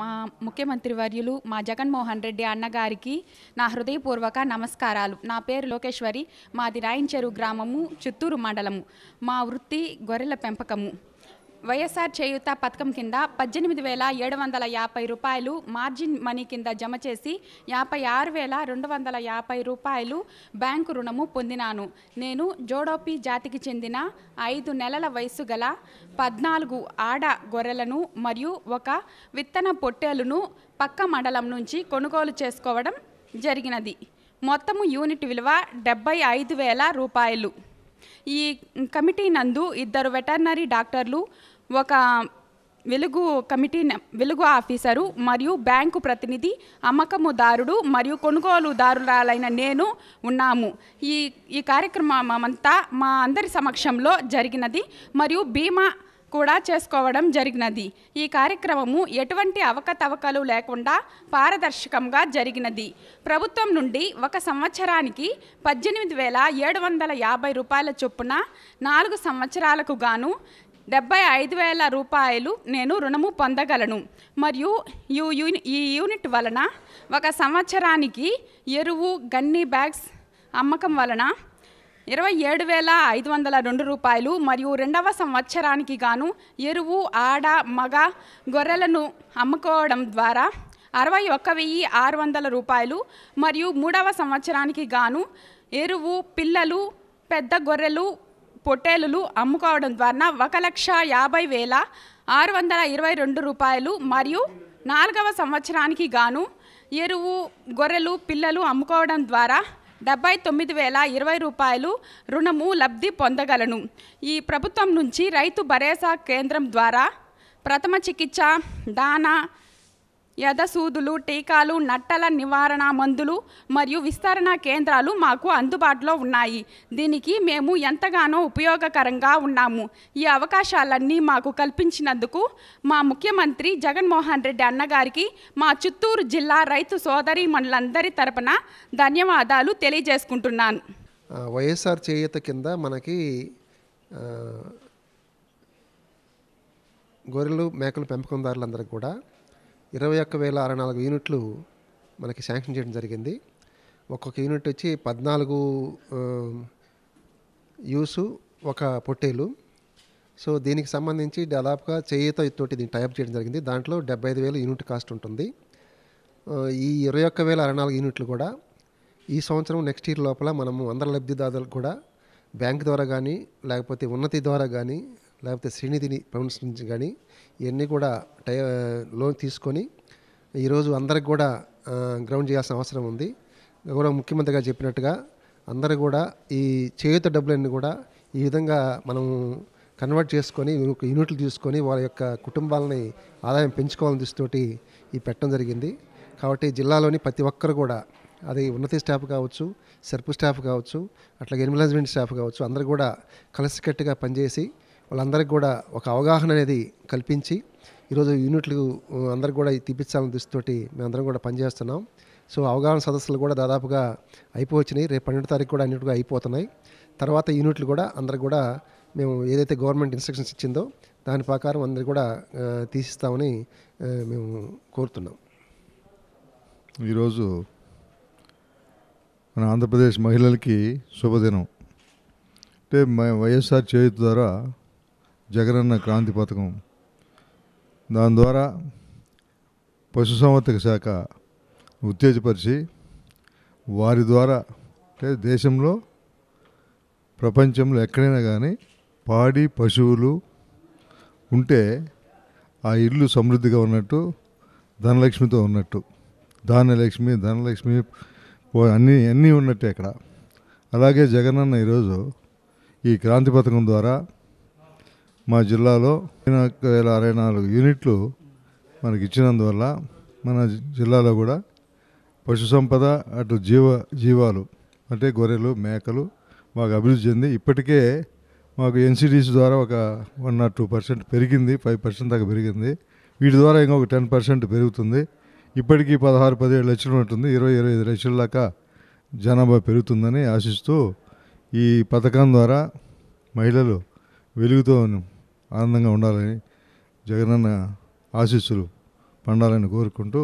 మా ముఖ్యమంత్రి వర్యులు మా జగన్మోహన్ రెడ్డి అన్నగారికి నా హృదయపూర్వక నమస్కారాలు నా పేరు లోకేశ్వరి మాది రాయించెరు గ్రామము చిత్తూరు మండలము మా వృత్తి గొర్రెల పెంపకము వైఎస్ఆర్ చేయూత పథకం కింద పద్దెనిమిది వేల ఏడు వందల యాభై రూపాయలు మార్జిన్ మనీ కింద జమ చేసి యాభై ఆరు వేల రెండు వందల యాభై రూపాయలు బ్యాంకు రుణము పొందినాను నేను జోడోపి జాతికి చెందిన ఐదు నెలల వయసు గల పద్నాలుగు ఆడ గొర్రెలను మరియు ఒక విత్తన పొట్టేలును పక్క మండలం నుంచి కొనుగోలు చేసుకోవడం జరిగినది మొత్తము యూనిట్ విలువ డెబ్బై ఐదు వేల రూపాయలు ఈ కమిటీ నందు ఇద్దరు వెటర్నరీ డాక్టర్లు ఒక వెలుగు కమిటీ వెలుగు ఆఫీసరు మరియు బ్యాంకు ప్రతినిధి అమ్మకముదారుడు మరియు కొనుగోలుదారులైన నేను ఉన్నాము ఈ ఈ కార్యక్రమం అంతా మా అందరి సమక్షంలో జరిగినది మరియు బీమా కూడా చేసుకోవడం జరిగినది ఈ కార్యక్రమము ఎటువంటి అవకతవకలు లేకుండా పారదర్శకంగా జరిగినది ప్రభుత్వం నుండి ఒక సంవత్సరానికి పద్దెనిమిది వేల ఏడు వందల యాభై రూపాయల చొప్పున నాలుగు సంవత్సరాలకు గాను డెబ్బై ఐదు వేల రూపాయలు నేను రుణము పొందగలను మరియు ఈ యూనిట్ వలన ఒక సంవత్సరానికి ఎరువు గన్ని బ్యాగ్స్ అమ్మకం వలన ఇరవై ఏడు వేల ఐదు వందల రెండు రూపాయలు మరియు రెండవ సంవత్సరానికి గాను ఎరువు ఆడ మగ గొర్రెలను అమ్ముకోవడం ద్వారా అరవై ఒక్క వెయ్యి ఆరు వందల రూపాయలు మరియు మూడవ సంవత్సరానికి గాను ఎరువు పిల్లలు పెద్ద గొర్రెలు పొట్టేలులు అమ్ముకోవడం ద్వారా ఒక లక్ష యాభై వేల ఆరు వందల ఇరవై రెండు రూపాయలు మరియు నాలుగవ సంవత్సరానికి గాను ఎరువు గొర్రెలు పిల్లలు అమ్ముకోవడం ద్వారా డెబ్బై తొమ్మిది వేల ఇరవై రూపాయలు రుణము లబ్ధి పొందగలను ఈ ప్రభుత్వం నుంచి రైతు భరోసా కేంద్రం ద్వారా ప్రథమ చికిత్స దానా యథసూదులు టీకాలు నట్టల నివారణ మందులు మరియు విస్తరణ కేంద్రాలు మాకు అందుబాటులో ఉన్నాయి దీనికి మేము ఎంతగానో ఉపయోగకరంగా ఉన్నాము ఈ అవకాశాలన్నీ మాకు కల్పించినందుకు మా ముఖ్యమంత్రి జగన్మోహన్ రెడ్డి అన్నగారికి మా చిత్తూరు జిల్లా రైతు సోదరి మనులందరి తరపున ధన్యవాదాలు తెలియజేసుకుంటున్నాను వైఎస్ఆర్ చేయత కింద మనకి గొర్రెలు మేకల పెంపకందారులందరికీ కూడా ఇరవై ఒక్క వేల అరవై నాలుగు యూనిట్లు మనకి శాంక్షన్ చేయడం జరిగింది ఒక్కొక్క యూనిట్ వచ్చి పద్నాలుగు యూసు ఒక పొట్టేలు సో దీనికి సంబంధించి దాదాపుగా చేయితో తోటి దీన్ని టైప్ చేయడం జరిగింది దాంట్లో డెబ్బై ఐదు వేల యూనిట్ కాస్ట్ ఉంటుంది ఈ ఇరవై ఒక్క వేల అరవై నాలుగు యూనిట్లు కూడా ఈ సంవత్సరం నెక్స్ట్ ఇయర్ లోపల మనము వందల లబ్ధిదారులకు కూడా బ్యాంక్ ద్వారా కానీ లేకపోతే ఉన్నతి ద్వారా కానీ లేకపోతే శ్రీనిధిని ప్రవేశించి కానీ ఇవన్నీ కూడా టై లోన్ తీసుకొని ఈరోజు అందరికి కూడా గ్రౌండ్ చేయాల్సిన అవసరం ఉంది గౌరవ ముఖ్యమంత్రి గారు చెప్పినట్టుగా అందరూ కూడా ఈ చేయుత డబ్బులన్నీ కూడా ఈ విధంగా మనం కన్వర్ట్ చేసుకొని యూనిట్లు తీసుకొని వారి యొక్క కుటుంబాలని ఆదాయం పెంచుకోవాలని దృష్టితోటి ఈ పెట్టడం జరిగింది కాబట్టి జిల్లాలోని ప్రతి ఒక్కరు కూడా అది ఉన్నత స్టాఫ్ కావచ్చు సెర్పు స్టాఫ్ కావచ్చు అట్లాగే ఎన్విలాజ్మెంట్ స్టాఫ్ కావచ్చు అందరు కూడా కలిసికట్టుగా పనిచేసి వాళ్ళందరికీ కూడా ఒక అవగాహన అనేది కల్పించి ఈరోజు యూనిట్లు అందరికి కూడా తీపించాలని దృష్టితోటి మేమందరం కూడా పనిచేస్తున్నాం సో అవగాహన సదస్సులు కూడా దాదాపుగా అయిపోవచ్చినాయి రేపు పన్నెండు తారీఖు కూడా అన్నిటిగా అయిపోతున్నాయి తర్వాత యూనిట్లు కూడా అందరికి కూడా మేము ఏదైతే గవర్నమెంట్ ఇన్స్ట్రక్షన్స్ ఇచ్చిందో దాని ప్రకారం అందరు కూడా తీసిస్తామని మేము కోరుతున్నాం ఈరోజు మన ఆంధ్రప్రదేశ్ మహిళలకి శుభదినం అంటే వైఎస్ఆర్ చేతి ద్వారా జగనన్న క్రాంతి పథకం దాని ద్వారా పశుసంవర్ధక శాఖ ఉత్తేజపరిచి వారి ద్వారా అంటే దేశంలో ప్రపంచంలో ఎక్కడైనా కానీ పాడి పశువులు ఉంటే ఆ ఇల్లు సమృద్ధిగా ఉన్నట్టు ధనలక్ష్మితో ఉన్నట్టు ధాన్యలక్ష్మి ధనలక్ష్మి అన్నీ అన్నీ ఉన్నట్టే అక్కడ అలాగే జగనన్న ఈరోజు ఈ క్రాంతి పథకం ద్వారా మా జిల్లాలో వేల అరవై నాలుగు యూనిట్లు మనకి ఇచ్చినందువల్ల మన జిల్లాలో కూడా పశు సంపద అటు జీవ జీవాలు అంటే గొర్రెలు మేకలు మాకు అభివృద్ధి చెంది ఇప్పటికే మాకు ఎన్సిడిసి ద్వారా ఒక వన్ నాట్ టూ పర్సెంట్ పెరిగింది ఫైవ్ పర్సెంట్ దాకా పెరిగింది వీటి ద్వారా ఇంకొక టెన్ పర్సెంట్ పెరుగుతుంది ఇప్పటికీ పదహారు పదిహేడు లక్షలు ఉంటుంది ఇరవై ఇరవై ఐదు లక్షల దాకా జనాభా పెరుగుతుందని ఆశిస్తూ ఈ పథకం ద్వారా మహిళలు వెలుగుతో ఆనందంగా ఉండాలని జగనన్న ఆశీస్సులు పండాలని కోరుకుంటూ